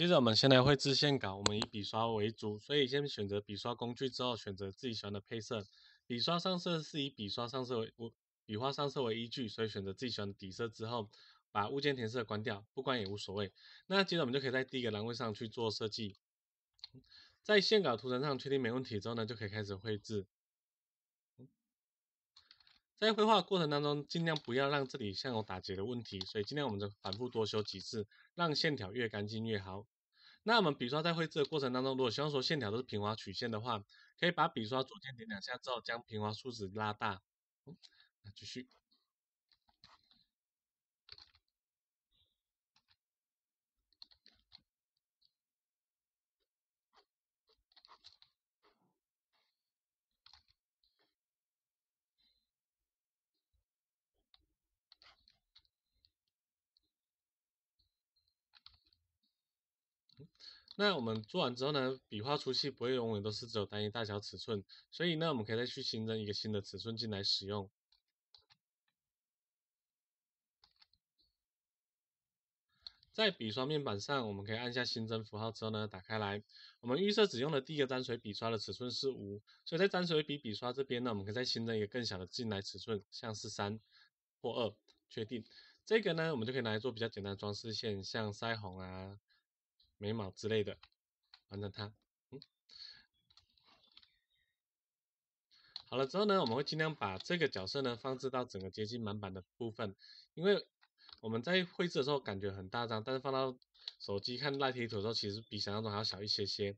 接着我们先来绘制线稿，我们以笔刷为主，所以先选择笔刷工具之后，选择自己喜欢的配色。笔刷上色是以笔刷上色为笔画上色为依据，所以选择自己喜欢的底色之后，把物件填色关掉，不关也无所谓。那接着我们就可以在第一个栏位上去做设计，在线稿图层上确定没问题之后呢，就可以开始绘制。在绘画过程当中，尽量不要让这里像有打结的问题。所以今天我们就反复多修几次，让线条越干净越好。那我们笔刷在绘制的过程当中，如果希望说线条都是平滑曲线的话，可以把笔刷左键点两下之后，将平滑数值拉大。那继续。那我们做完之后呢，笔画粗细不会永远都是只有单一大小尺寸，所以呢，我们可以再去新增一个新的尺寸进来使用。在笔刷面板上，我们可以按下新增符号之后呢，打开来。我们预设只用的第一个沾水笔刷的尺寸是五，所以在沾水笔笔刷这边呢，我们可以再新增一个更小的进来尺寸，像是三或二，确定。这个呢，我们就可以拿来做比较简单的装饰线，像腮红啊。眉毛之类的，完成它。嗯，好了之后呢，我们会尽量把这个角色呢放置到整个接近满版的部分，因为我们在绘制的时候感觉很大张，但是放到手机看赖贴图的时候，其实比想象中还要小一些些。